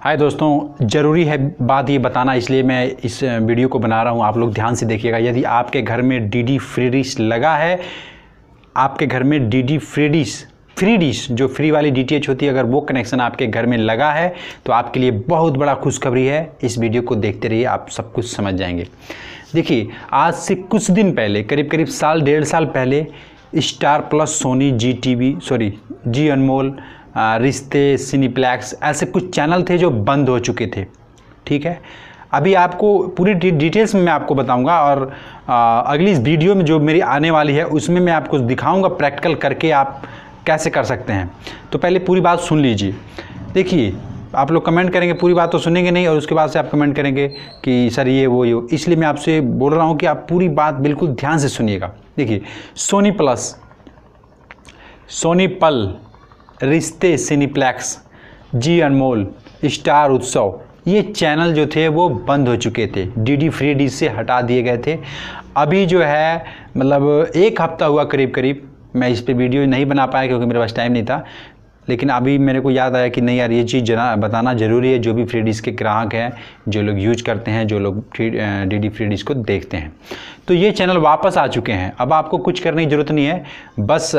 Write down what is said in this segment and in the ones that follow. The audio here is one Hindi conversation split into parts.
हाय दोस्तों ज़रूरी है बात ये बताना इसलिए मैं इस वीडियो को बना रहा हूँ आप लोग ध्यान से देखिएगा यदि आपके घर में डी डी फ्री डिश लगा है आपके घर में D D free dish free dish जो फ्री वाली डी होती है अगर वो कनेक्शन आपके घर में लगा है तो आपके लिए बहुत बड़ा खुशखबरी है इस वीडियो को देखते रहिए आप सब कुछ समझ जाएंगे देखिए आज से कुछ दिन पहले करीब करीब साल डेढ़ साल पहले Star Plus Sony Zee V sorry Zee Anmol Rishtey Cineplex ऐसे कुछ चैनल थे जो बंद हो चुके थे ठीक है अभी आपको पूरी डिटेल्स में मैं आपको बताऊंगा और आ, अगली इस वीडियो में जो मेरी आने वाली है उसमें मैं आपको दिखाऊंगा प्रैक्टिकल करके आप कैसे कर सकते हैं तो पहले पूरी बात सुन लीजिए देखिए आप लोग कमेंट करेंगे पूरी बात तो सुनेंगे नहीं और उसके बाद से आप कमेंट करेंगे कि सर ये वो ये इसलिए मैं आपसे बोल रहा हूँ कि आप पूरी बात बिल्कुल ध्यान से सुनिएगा देखिए सोनी प्लस सोनी पल रिश्ते सिनीप्लेक्स जी अनमोल स्टार उत्सव ये चैनल जो थे वो बंद हो चुके थे डीडी फ्री डी से हटा दिए गए थे अभी जो है मतलब एक हफ्ता हुआ करीब करीब मैं इस पर वीडियो नहीं बना पाया क्योंकि मेरे पास टाइम नहीं था लेकिन अभी मेरे को याद आया कि नहीं यार ये चीज़ जना बताना ज़रूरी है जो भी फ्री के ग्राहक हैं जो लोग यूज करते हैं जो लोग डी डी फ्री को देखते हैं तो ये चैनल वापस आ चुके हैं अब आपको कुछ करने की ज़रूरत नहीं है बस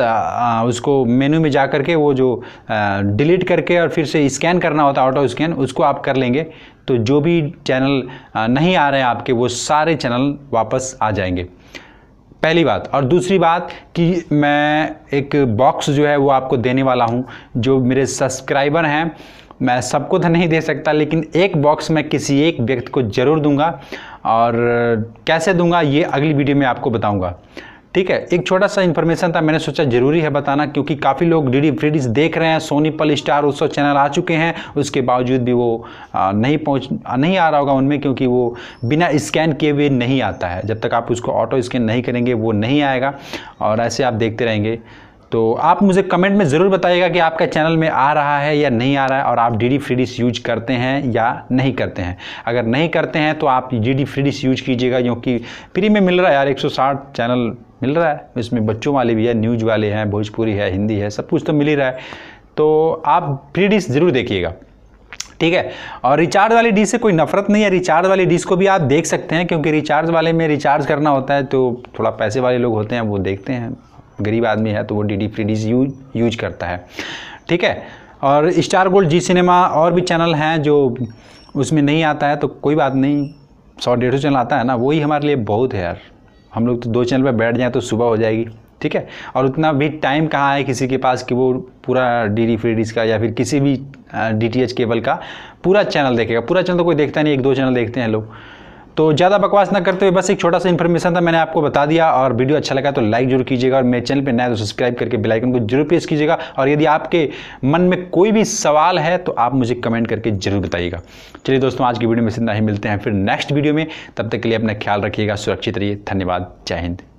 उसको मेनू में जा कर के वो जो डिलीट करके और फिर से स्कैन करना होता है ऑटो स्कैन उसको आप कर लेंगे तो जो भी चैनल नहीं आ रहे हैं आपके वो सारे चैनल वापस आ जाएंगे पहली बात और दूसरी बात कि मैं एक बॉक्स जो है वो आपको देने वाला हूँ जो मेरे सब्सक्राइबर हैं मैं सबको तो नहीं दे सकता लेकिन एक बॉक्स मैं किसी एक व्यक्ति को ज़रूर दूंगा और कैसे दूंगा ये अगली वीडियो में आपको बताऊंगा ठीक है एक छोटा सा इन्फॉर्मेशन था मैंने सोचा जरूरी है बताना क्योंकि काफ़ी लोग डी डी फ्रीडीज देख रहे हैं सोनी पल स्टार सौ चैनल आ चुके हैं उसके बावजूद भी वो नहीं पहुंच नहीं आ रहा होगा उनमें क्योंकि वो बिना स्कैन किए हुए नहीं आता है जब तक आप उसको ऑटो स्कैन नहीं करेंगे वो नहीं आएगा और ऐसे आप देखते रहेंगे तो आप मुझे कमेंट में ज़रूर बताइएगा कि आपका चैनल में आ रहा है या नहीं आ रहा है और आप डी डी फ्री यूज करते हैं या नहीं करते हैं अगर नहीं करते हैं तो आप डी डी फ्री यूज कीजिएगा क्योंकि फ्री में मिल रहा है यार 160 चैनल मिल रहा है इसमें बच्चों वाले भी है न्यूज वाले हैं भोजपुरी है हिंदी है सब कुछ तो मिल ही रहा है तो आप फ्री डिश ज़रूर देखिएगा ठीक है और रिचार्ज वाली डिश से कोई नफरत नहीं है रिचार्ज वाली डिश को भी आप देख सकते हैं क्योंकि रिचार्ज वाले में रिचार्ज करना होता है तो थोड़ा पैसे वाले लोग होते हैं वो देखते हैं गरीब आदमी है तो वो D D free dish use use करता है ठीक है और स्टार गोल्ड जी सिनेमा और भी चैनल हैं जो उसमें नहीं आता है तो कोई बात नहीं सौ डेढ़ सौ चैनल आता है ना वही हमारे लिए बहुत है यार हम लोग तो दो चैनल पर बैठ जाएँ तो सुबह हो जाएगी ठीक है और उतना भी टाइम कहाँ है किसी के पास कि वो पूरा डी डी फ्री का या फिर किसी भी डी टी एच केबल का पूरा चैनल देखेगा पूरा चैनल तो कोई देखता नहीं एक दो चैनल देखते हैं लोग तो ज़्यादा बकवास ना करते हुए बस एक छोटा सा इन्फॉर्मेशन था मैंने आपको बता दिया और वीडियो अच्छा लगा तो लाइक जरूर कीजिएगा और मेरे चैनल पर नया तो सब्सक्राइब करके बेलाइकन को जरूर प्रेस कीजिएगा और यदि आपके मन में कोई भी सवाल है तो आप मुझे कमेंट करके जरूर बताइएगा चलिए दोस्तों आज की वीडियो में सिंधा ही मिलते हैं फिर नेक्स्ट वीडियो में तब तक के लिए अपना ख्याल रखिएगा सुरक्षित रहिए धन्यवाद जय हिंद